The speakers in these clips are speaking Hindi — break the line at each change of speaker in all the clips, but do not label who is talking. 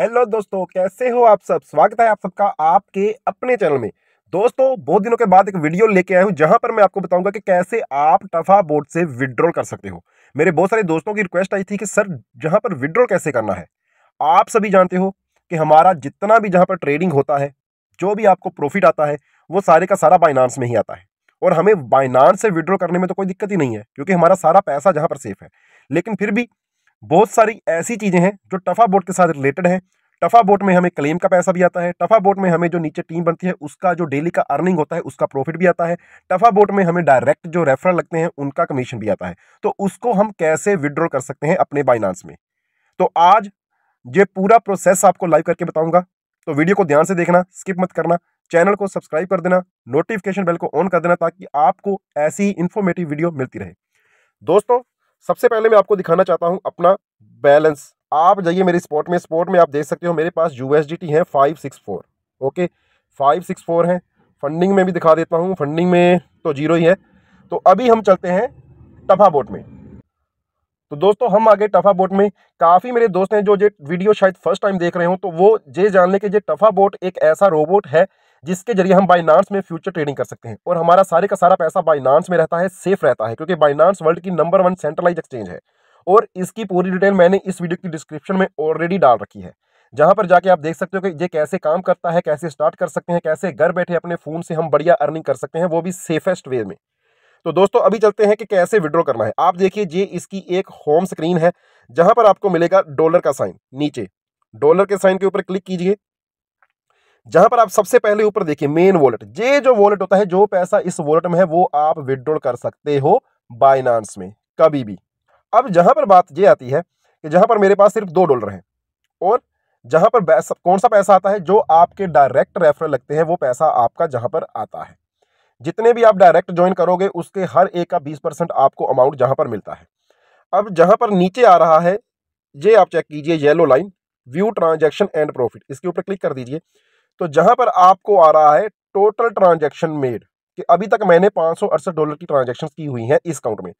हेलो दोस्तों कैसे हो आप सब स्वागत है आप सबका आपके अपने चैनल में दोस्तों बहुत दिनों के बाद एक वीडियो लेके आया हूं जहां पर मैं आपको बताऊंगा कि कैसे आप टफा बोर्ड से विड्रॉल कर सकते हो मेरे बहुत सारे दोस्तों की रिक्वेस्ट आई थी कि सर जहां पर विड्रॉल कैसे करना है आप सभी जानते हो कि हमारा जितना भी जहाँ पर ट्रेडिंग होता है जो भी आपको प्रॉफिट आता है वो सारे का सारा बाइनांस में ही आता है और हमें बाइनांस से विड्रॉ करने में तो कोई दिक्कत ही नहीं है क्योंकि हमारा सारा पैसा जहाँ पर सेफ है लेकिन फिर भी बहुत सारी ऐसी चीज़ें हैं जो टफा बोर्ड के साथ रिलेटेड है टफा बोट में हमें क्लेम का पैसा भी आता है टफा बोट में हमें जो नीचे टीम बनती है उसका जो डेली का अर्निंग होता है उसका प्रॉफिट भी आता है टफा बोट में हमें डायरेक्ट जो रेफरल लगते हैं उनका कमीशन भी आता है तो उसको हम कैसे विड्रॉ कर सकते हैं अपने बाइनांस में तो आज ये पूरा प्रोसेस आपको लाइव करके बताऊंगा तो वीडियो को ध्यान से देखना स्किप मत करना चैनल को सब्सक्राइब कर देना नोटिफिकेशन बेल को ऑन कर देना ताकि आपको ऐसी ही इन्फॉर्मेटिव वीडियो मिलती रहे दोस्तों सबसे पहले मैं आपको दिखाना चाहता हूं अपना बैलेंस आप जाइए मेरे स्पॉट में स्पॉट में आप देख सकते हो मेरे पास यू एस डी टी है five six four okay five six four है फंडिंग में भी दिखा देता हूं फंडिंग में तो जीरो ही है तो अभी हम चलते हैं टफा बोट में तो दोस्तों हम आगे टफा बोट में काफ़ी मेरे दोस्त हैं जो ये वीडियो शायद फर्स्ट टाइम देख रहे हो तो वो ये जान के ये टफा बोट एक ऐसा रोबोट है जिसके जरिए हम बाइनांस में फ्यूचर ट्रेडिंग कर सकते हैं और हमारा सारे का सारा पैसा बाइनांस में रहता है सेफ रहता है क्योंकि बाइनांस वर्ल्ड की नंबर वन सेंट्रलाइज एक्सचेंज है और इसकी पूरी डिटेल मैंने इस वीडियो की डिस्क्रिप्शन में ऑलरेडी डाल रखी है जहां पर जाके आप देख सकते हो कि ये कैसे काम करता है कैसे स्टार्ट कर सकते हैं कैसे घर बैठे अपने फ़ोन से हम बढ़िया अर्निंग कर सकते हैं वो भी सेफेस्ट वे में तो दोस्तों अभी चलते हैं कि कैसे विड्रॉ करना है आप देखिए ये इसकी एक होम स्क्रीन है जहां पर आपको मिलेगा डॉलर का साइन नीचे डॉलर के साइन के ऊपर क्लिक कीजिए जहां पर आप सबसे पहले ऊपर देखिए मेन वॉलेट ये जो वॉलेट होता है जो पैसा इस वॉलेट में है वो आप विदड्रॉल कर सकते हो बाइनांस में कभी भी अब जहां पर बात ये आती है कि जहां पर मेरे पास सिर्फ दो डॉलर हैं और जहां पर कौन सा पैसा आता है जो आपके डायरेक्ट रेफरल लगते हैं वो पैसा आपका जहां पर आता है जितने भी आप डायरेक्ट ज्वाइन करोगे उसके हर एक का बीस परसेंट आपको अमाउंट जहां पर मिलता है अब जहां पर नीचे आ रहा है ये आप चेक कीजिए yellow line view transaction and profit इसके ऊपर क्लिक कर दीजिए तो जहां पर आपको आ रहा है टोटल ट्रांजेक्शन मेड कि अभी तक मैंने पाँच डॉलर की ट्रांजेक्शन की हुई हैं इस अकाउंट में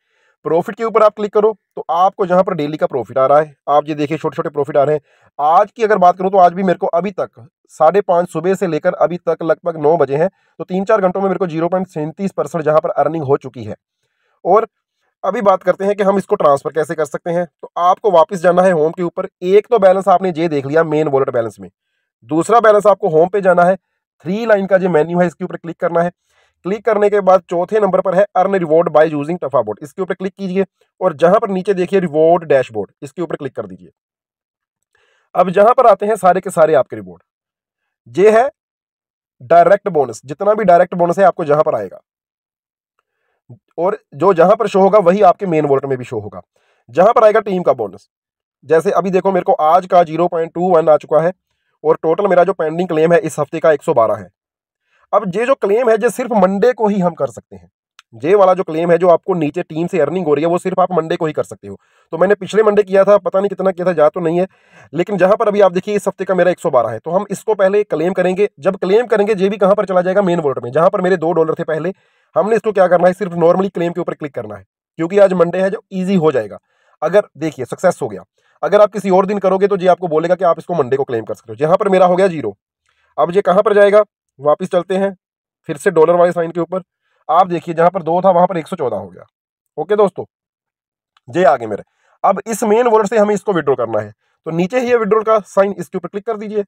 प्रॉफिट के ऊपर आप क्लिक करो तो आपको जहाँ पर डेली का प्रॉफिट आ रहा है आप ये देखिए छोटे छोटे प्रॉफिट आ रहे हैं आज की अगर बात करूँ तो आज भी मेरे को अभी तक साढ़े पाँच सुबह से लेकर अभी तक लगभग नौ बजे हैं तो तीन चार घंटों में मेरे को जीरो पॉइंट सैंतीस परसेंट जहाँ पर अर्निंग हो चुकी है और अभी बात करते हैं कि हम इसको ट्रांसफ़र कैसे कर सकते हैं तो आपको वापस जाना है होम के ऊपर एक तो बैलेंस आपने ये देख लिया मेन वॉलेट बैलेंस में दूसरा बैलेंस आपको होम पे जाना है थ्री लाइन का जो मेन्यू है इसके ऊपर क्लिक करना है क्लिक करने के बाद चौथे नंबर पर है अर्न रिवॉर्ड बाय यूजिंग टफा बोर्ड इसके ऊपर क्लिक कीजिए और जहां पर नीचे देखिए रिवॉर्ड डैशबोर्ड इसके ऊपर क्लिक कर दीजिए अब जहां पर आते हैं सारे के सारे आपके रिवॉर्ड ये है डायरेक्ट बोनस जितना भी डायरेक्ट बोनस है आपको जहां पर आएगा और जो जहां पर शो होगा वही आपके मेन वोल्ट में भी शो होगा जहां पर आएगा टीम का बोनस जैसे अभी देखो मेरे को आज का जीरो पॉइंट टू वन आ चुका है और टोटल मेरा जो पेंडिंग क्लेम है इस हफ्ते का 112 है अब ये जो क्लेम है ये सिर्फ मंडे को ही हम कर सकते हैं जे वाला जो क्लेम है जो आपको नीचे टीम से अर्निंग हो रही है वो सिर्फ आप मंडे को ही कर सकते हो तो मैंने पिछले मंडे किया था पता नहीं कितना किया था जा तो नहीं है लेकिन जहां पर अभी आप देखिए इस हफ्ते का मेरा 112 है तो हम इसको पहले क्लेम करेंगे जब क्लेम करेंगे जे भी कहां पर चला जाएगा मेन वोल्ट में जहां पर मेरे दो डॉलर थे पहले हमने इसको क्या करना है सिर्फ नॉर्मली क्लेम के ऊपर क्लिक करना है क्योंकि आज मंडे है जो ईजी हो जाएगा अगर देखिए सक्सेस हो गया अगर आप किसी और दिन करोगे तो जी आपको बोलेगा कि आप इसको मंडे को क्लेम कर सकते हो यहाँ पर मेरा हो गया जीरो अब ये कहाँ पर जाएगा वापस चलते हैं फिर से डॉलर वाले साइन के ऊपर आप देखिए जहाँ पर दो था वहाँ पर एक हो गया ओके दोस्तों ये आगे मेरे अब इस मेन वर्ड से हमें इसको विड्रॉ करना है तो नीचे ही विड्रॉल का साइन इसके ऊपर क्लिक कर दीजिए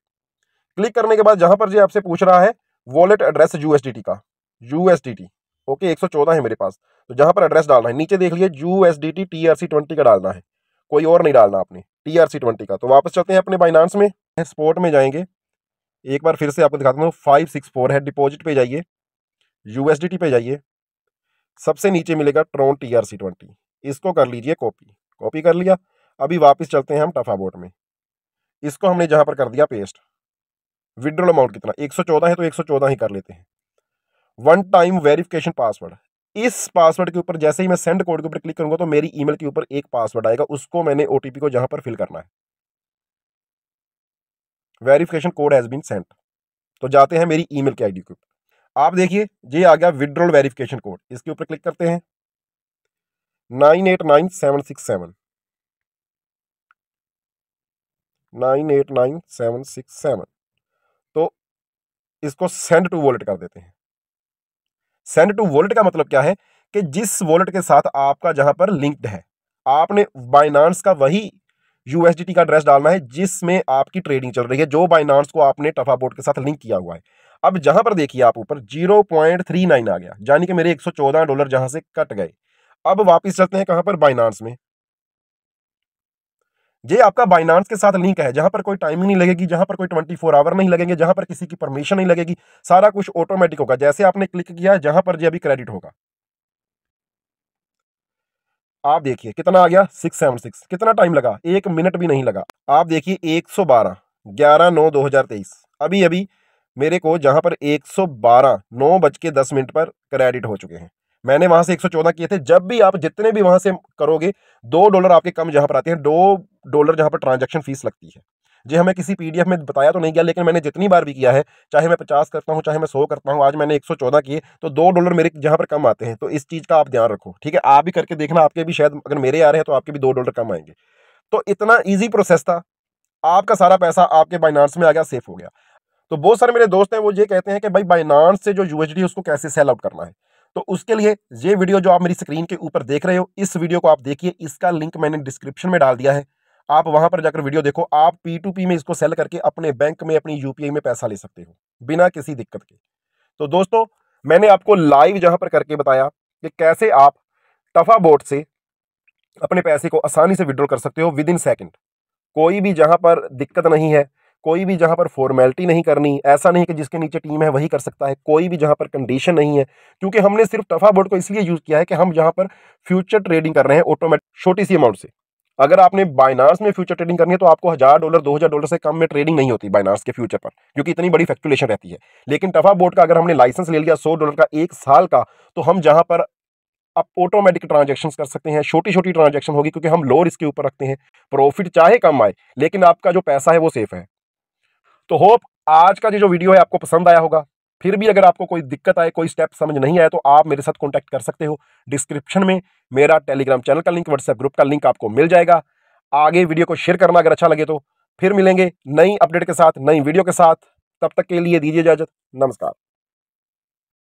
क्लिक करने के बाद जहां पर जी आपसे पूछ रहा है वॉलेट एड्रेस यूएसडीटी का यूएसडीटी ओके 114 है मेरे पास तो जहां पर एड्रेस डालना है नीचे देख लिए यूएसडीटी टीआरसी ट्वेंटी का डालना है कोई और नहीं डालना आपने टी आर सी ट्वेंटी का तो वापस चलते हैं अपने बाइनानस में स्पोर्ट में जाएंगे एक बार फिर से आपको दिखाता हूँ फाइव सिक्स फोर है डिपॉजिट पे जाइए यूएसडीटी पे जाइए सबसे नीचे मिलेगा Tron T R C twenty इसको कर लीजिए कॉपी कॉपी कर लिया अभी वापस चलते हैं हम टफा बोट में इसको हमने जहाँ पर कर दिया पेस्ट विड्रोल अमाउंट कितना चौदह है तो चौदह ही कर लेते हैं वन टाइम वेरिफिकेशन पासवर्ड इस पासवर्ड के ऊपर जैसे ही मैं सेंड कोड के ऊपर क्लिक करूंगा तो मेरी ईमेल के ऊपर एक पासवर्ड आएगा उसको मैंने ओटीपी को जहां पर फिल करना है verification code has been sent तो जाते हैं मेरी ईमेल के आईडी के ऊपर आप देखिए ये आ गया विदड्रॉल वेरिफिकेशन कोड इसके ऊपर क्लिक करते हैं nine eight nine seven six seven nine eight nine seven six seven तो इसको सेंड टू वॉलेट कर देते हैं सेंड टू वॉलेट का मतलब क्या है कि जिस वॉलेट के साथ आपका जहाँ पर लिंक्ड है आपने बाइनांस का वही यूएसडीटी का एड्रेस डालना है जिसमें आपकी ट्रेडिंग चल रही है जो बाइनांस को आपने टफा बोर्ड के साथ लिंक किया हुआ है अब जहां पर देखिए आप ऊपर 0.39 आ गया यानी कि मेरे 114 डॉलर जहां से कट गए अब वापस चलते हैं कहां पर बाइनांस में ये आपका बाइनांस के साथ लिंक है जहां पर कोई टाइमिंग नहीं लगेगी जहां पर कोई 24 आवर नहीं लगेंगे जहां पर किसी की परमिशन नहीं लगेगी सारा कुछ ऑटोमेटिक होगा जैसे आपने क्लिक किया है जहां पर ये अभी क्रेडिट होगा आप देखिए कितना आ गया सिक्स सेवन सिक्स कितना टाइम लगा एक मिनट भी नहीं लगा आप देखिए एक सौ बारह ग्यारह नौ दो हजार तेईस अभी अभी मेरे को जहां पर एक सौ बारह नौ बज के दस मिनट पर क्रेडिट हो चुके हैं मैंने वहां से 114 किए थे जब भी आप जितने भी वहां से करोगे दो डॉलर आपके कम जहां पर आते हैं दो डॉलर जहाँ पर ट्रांजेक्शन फीस लगती है जे हमें किसी पीडीएफ में बताया तो नहीं गया लेकिन मैंने जितनी बार भी किया है चाहे मैं पचास करता हूँ चाहे मैं सौ करता हूँ आज मैंने एक सौ चौदह किए तो दो डॉलर मेरे जहाँ पर कम आते हैं तो इस चीज़ का आप ध्यान रखो ठीक है आप भी करके देखना आपके भी शायद अगर मेरे आ रहे हैं तो आपके भी दो डॉलर कम आएंगे तो इतना ईजी प्रोसेस था आपका सारा पैसा आपके बाइनांस में आ गया सेफ हो गया तो बहुत सारे मेरे दोस्त हैं वो ये कहते हैं कि भाई बाइनांस से जो यूएचडी उसको कैसे सेल आउट करना है तो उसके लिए ये वीडियो जो आप मेरी स्क्रीन के ऊपर देख रहे हो इस वीडियो को आप देखिए इसका लिंक मैंने डिस्क्रिप्शन में डाल दिया है आप वहां पर जाकर वीडियो देखो आप पी टू पी में इसको सेल करके अपने बैंक में अपनी यूपीआई में पैसा ले सकते हो बिना किसी दिक्कत के तो दोस्तों मैंने आपको लाइव जहां पर करके बताया कि कैसे आप टफा बोट से अपने पैसे को आसानी से विड्रॉ कर सकते हो विद इन सेकेंड कोई भी जहां पर दिक्कत नहीं है कोई भी जहां पर फॉर्मेलिटी नहीं करनी ऐसा नहीं कि जिसके नीचे टीम है वही कर सकता है कोई भी जहां पर कंडीशन नहीं है क्योंकि हमने सिर्फ टफा बोर्ड को इसलिए यूज़ किया है कि हम जहां पर फ्यूचर ट्रेडिंग कर रहे हैं ऑटोमेटिक छोटी सी अमाउंट से अगर आपने बाइनार्स में फ्यूचर ट्रेडिंग करनी है तो आपको हजार डॉलर दो हजार डॉलर से कम में ट्रेडिंग नहीं होती बाइनार्स के फ्यूचर पर क्योंकि इतनी बड़ी फैक्चुलेशन रहती है लेकिन टफा बोर्ड का अगर हमने लाइसेंस ले लिया सौ डॉलर का एक साल का तो हम जहाँ पर आप ऑटोमेटिक ट्रांजेक्शन कर सकते हैं छोटी छोटी ट्रांजेक्शन होगी क्योंकि हम लोअर इसके ऊपर रखते हैं प्रॉफिट चाहे कम आए लेकिन आपका जो पैसा है वो सेफ है तो होप आज का जो वीडियो है आपको पसंद आया होगा फिर भी अगर आपको कोई दिक्कत आए कोई स्टेप समझ नहीं आए तो आप मेरे साथ कॉन्टैक्ट कर सकते हो डिस्क्रिप्शन में मेरा टेलीग्राम चैनल का लिंक व्हाट्सएप ग्रुप का लिंक आपको मिल जाएगा आगे वीडियो को शेयर करना अगर अच्छा लगे तो फिर मिलेंगे नई अपडेट के साथ नई वीडियो के साथ तब तक के लिए दीजिए इजाजत नमस्कार